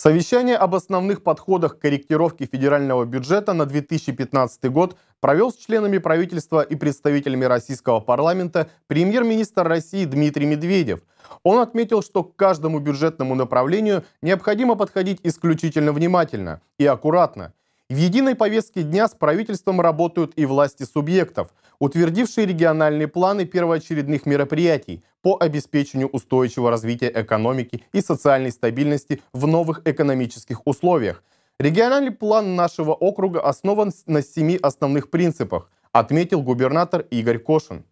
Совещание об основных подходах к корректировке федерального бюджета на 2015 год провел с членами правительства и представителями российского парламента премьер-министр России Дмитрий Медведев. Он отметил, что к каждому бюджетному направлению необходимо подходить исключительно внимательно и аккуратно – в единой повестке дня с правительством работают и власти субъектов, утвердившие региональные планы первоочередных мероприятий по обеспечению устойчивого развития экономики и социальной стабильности в новых экономических условиях. Региональный план нашего округа основан на семи основных принципах, отметил губернатор Игорь Кошин.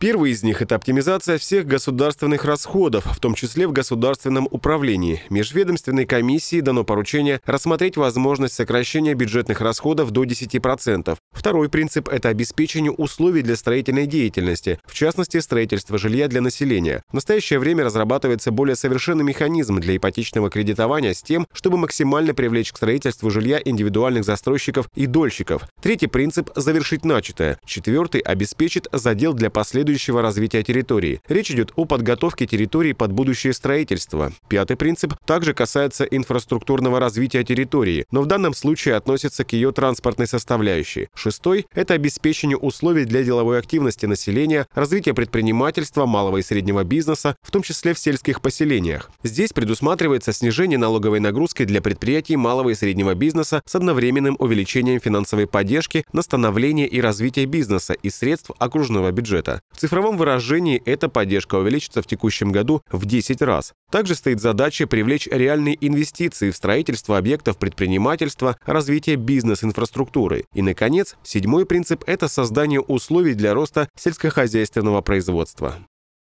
Первый из них – это оптимизация всех государственных расходов, в том числе в государственном управлении. Межведомственной комиссии дано поручение рассмотреть возможность сокращения бюджетных расходов до 10%. Второй принцип – это обеспечение условий для строительной деятельности, в частности, строительство жилья для населения. В настоящее время разрабатывается более совершенный механизм для ипотечного кредитования с тем, чтобы максимально привлечь к строительству жилья индивидуальных застройщиков и дольщиков. Третий принцип – завершить начатое. Четвертый – обеспечит задел для последующих будущего развития территории. Речь идет о подготовке территории под будущее строительство. Пятый принцип также касается инфраструктурного развития территории, но в данном случае относится к ее транспортной составляющей. Шестой – это обеспечение условий для деловой активности населения, развития предпринимательства, малого и среднего бизнеса, в том числе в сельских поселениях. Здесь предусматривается снижение налоговой нагрузки для предприятий малого и среднего бизнеса с одновременным увеличением финансовой поддержки на становление и развитие бизнеса и средств окружного бюджета. В цифровом выражении эта поддержка увеличится в текущем году в 10 раз. Также стоит задача привлечь реальные инвестиции в строительство объектов предпринимательства, развитие бизнес-инфраструктуры. И, наконец, седьмой принцип – это создание условий для роста сельскохозяйственного производства.